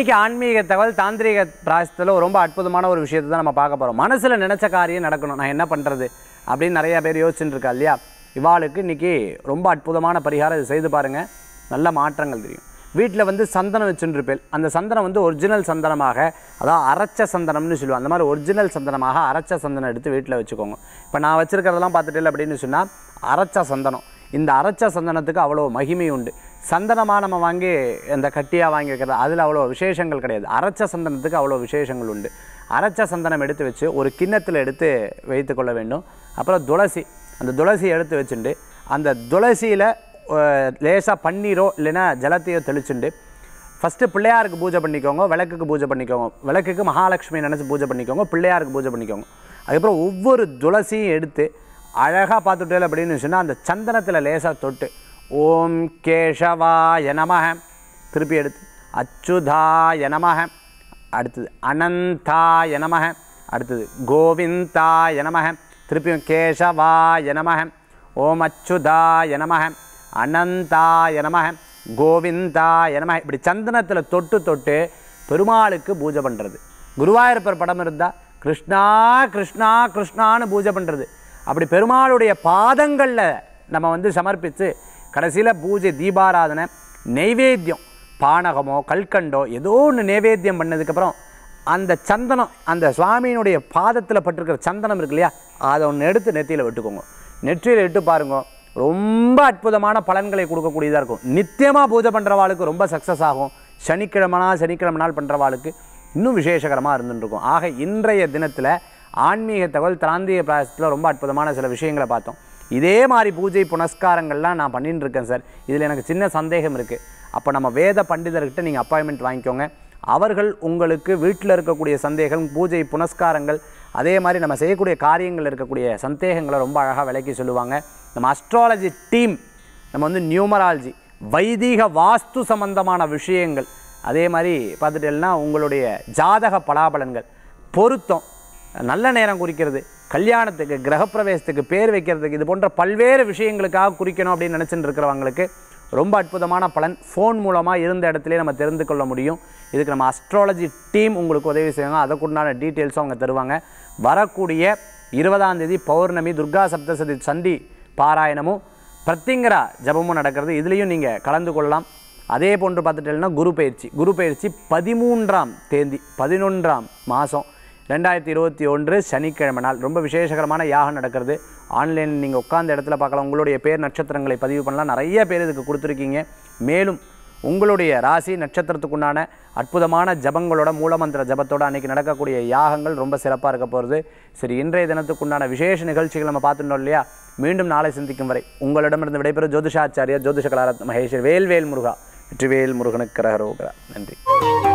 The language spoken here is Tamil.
இன்றைக்கி ஆன்மீக தகவல் தாந்திரிக பிராயத்தில் ரொம்ப அற்புதமான ஒரு விஷயத்தை தான் நம்ம பார்க்க போகிறோம் மனசில் நினச்ச காரியம் நடக்கணும் நான் என்ன பண்ணுறது அப்படின்னு நிறையா பேர் யோசிச்சுட்டு இருக்கா இல்லையா இவாளுக்கு இன்றைக்கி ரொம்ப அற்புதமான பரிகாரம் இது செய்து பாருங்கள் நல்ல மாற்றங்கள் தெரியும் வீட்டில் வந்து சந்தனம் வச்சுருப்பேன் அந்த சந்தனம் வந்து ஒரிஜினல் சந்தனமாக அதாவது அரைச்ச சந்தனம்னு சொல்லுவோம் அந்த மாதிரி ஒரிஜினல் சந்தனமாக அரைச்ச சந்தனம் எடுத்து வீட்டில் வச்சுக்கோங்க இப்போ நான் வச்சுருக்கிறதெல்லாம் பார்த்துட்டேன் அப்படின்னு சொன்னால் அரைச்ச சந்தனம் இந்த அரைச்ச சந்தனத்துக்கு அவ்வளோ மகிமை உண்டு சந்தனமாக நம்ம வாங்கி இந்த கட்டியாக வாங்கி வைக்கிறது அதில் அவ்வளோ விசேஷங்கள் கிடையாது அரைச்ச சந்தனத்துக்கு அவ்வளோ விசேஷங்கள் உண்டு அரைச்ச சந்தனம் எடுத்து வச்சு ஒரு கிண்ணத்தில் எடுத்து வைத்து கொள்ள வேண்டும் அப்புறம் துளசி அந்த துளசியை எடுத்து வச்சுட்டு அந்த துளசியில் லேசாக பன்னீரோ இல்லைன்னா ஜலத்தையோ தெளிச்சுண்டு ஃபஸ்ட்டு பிள்ளையாருக்கு பூஜை பண்ணிக்கோங்க விளக்குக்கு பூஜை பண்ணிக்கோங்க விளக்குக்கு மகாலட்சுமி நினச்சி பூஜை பண்ணிக்கோங்க பிள்ளையாருக்கு பூஜை பண்ணிக்கோங்க அதுக்கப்புறம் ஒவ்வொரு துளசியும் எடுத்து அழகாக பார்த்துட்டேன் அப்படின்னு சொன்னால் அந்த சந்தனத்தில் லேசாக தொட்டு ஓம் கேஷவாய நமக திருப்பி எடுத்து அச்சுதாய நமக அடுத்தது அனந்தாய நமக அடுத்தது கோவிந்தாய நமக திருப்பியும் கேஷவாய நமக ஓம் அச்சுதாய நமக அனந்தாய நமக கோவிந்தாய நமக இப்படி சந்தனத்தில் தொட்டு தொட்டு பெருமாளுக்கு பூஜை பண்ணுறது குருவாயிருப்பர் படம் இருந்தால் கிருஷ்ணா கிருஷ்ணா கிருஷ்ணான்னு பூஜை பண்ணுறது அப்படி பெருமாளுடைய பாதங்களில் நம்ம வந்து சமர்ப்பித்து கடைசியில் பூஜை தீபாராதனை நெய்வேத்தியம் பானகமோ கல்கண்டோ ஏதோ ஒன்று நைவேத்தியம் பண்ணதுக்கப்புறம் அந்த சந்தனம் அந்த சுவாமியினுடைய பாதத்தில் பட்டிருக்கிற சந்தனம் இருக்கு இல்லையா அதை ஒன்று எடுத்து நெத்தியில் விட்டுக்கோங்க நெற்றியில் விட்டு பாருங்க ரொம்ப அற்புதமான பலன்களை கொடுக்கக்கூடியதாக இருக்கும் நித்தியமாக பூஜை பண்ணுறவாளுக்கு ரொம்ப சக்ஸஸ் ஆகும் சனிக்கிழமனா சனிக்கிழம நாள் பண்ணுறவாளுக்கு இன்னும் விசேஷகரமாக இருந்துருக்கும் ஆக இன்றைய தினத்தில் ஆன்மீக தகவல் பிராந்திய பிராயசத்தில் ரொம்ப அற்புதமான சில விஷயங்களை பார்த்தோம் இதே மாதிரி பூஜை புனஸ்காரங்கள்லாம் நான் பண்ணிகிட்டு இருக்கேன் சார் இதில் எனக்கு சின்ன சந்தேகம் இருக்குது அப்போ நம்ம வேத பண்டிதர்கிட்ட நீங்கள் அப்பாயின்மெண்ட் வாங்கிக்கோங்க அவர்கள் உங்களுக்கு வீட்டில் இருக்கக்கூடிய சந்தேகம் பூஜை புனஸ்காரங்கள் அதே மாதிரி நம்ம செய்யக்கூடிய காரியங்கள் இருக்கக்கூடிய சந்தேகங்களை ரொம்ப அழகாக விளக்கி சொல்லுவாங்க நம்ம அஸ்ட்ராலஜி டீம் நம்ம வந்து நியூமராலஜி வைதிக வாஸ்து சம்பந்தமான விஷயங்கள் அதே மாதிரி பார்த்துட்டேன்னா உங்களுடைய ஜாதக பலாபலன்கள் பொருத்தம் நல்ல நேரம் குறிக்கிறது கல்யாணத்துக்கு கிரகப்பிரவேசத்துக்கு பேர் வைக்கிறதுக்கு இது போன்ற பல்வேறு விஷயங்களுக்காக குறிக்கணும் அப்படின்னு நினச்சிட்டு இருக்கிறவங்களுக்கு ரொம்ப அற்புதமான பலன் ஃபோன் மூலமாக இருந்த இடத்துல நம்ம தெரிந்து கொள்ள முடியும் இதுக்கு நம்ம அஸ்ட்ராலஜி டீம் உங்களுக்கு உதவி செய்வாங்க உண்டான டீட்டெயில்ஸும் அவங்க தருவாங்க வரக்கூடிய இருபதாம் தேதி பௌர்ணமி துர்கா சப்தசதி சண்டி பாராயணமும் பிரத்திங்கரா ஜபமும் நடக்கிறது இதுலேயும் நீங்கள் கலந்து கொள்ளலாம் அதே போன்று பார்த்துட்டேன்னா குரு பயிற்சி குரு பயிற்சி பதிமூன்றாம் தேதி பதினொன்றாம் மாதம் ரெண்டாயிரத்தி இருபத்தி ஒன்று சனிக்கிழமை நாள் ரொம்ப விசேஷகரமான யாகம் நடக்கிறது ஆன்லைனில் நீங்கள் உட்காந்த இடத்துல பார்க்கலாம் உங்களுடைய பேர் நட்சத்திரங்களை பதிவு பண்ணலாம் நிறைய பேர் இதுக்கு கொடுத்துருக்கீங்க மேலும் உங்களுடைய ராசி நட்சத்திரத்துக்குண்டான அற்புதமான ஜபங்களோட மூலமந்திர ஜபத்தோடு அன்றைக்கி நடக்கக்கூடிய யாகங்கள் ரொம்ப சிறப்பாக இருக்க போகிறது சரி இன்றைய தினத்துக்குண்டான விசேஷ நிகழ்ச்சிகள் நம்ம பார்த்துட்டோம் இல்லையா மீண்டும் நாளை சந்திக்கும் வரை உங்களிடமிருந்து விடைபெறும் ஜோதிஷாச்சாரியர் ஜோதிஷ கலாரத் மகேஷ் வேல்வேல் முருகா வெற்றிவேல் முருகனுக்கு கரகரோகரா நன்றி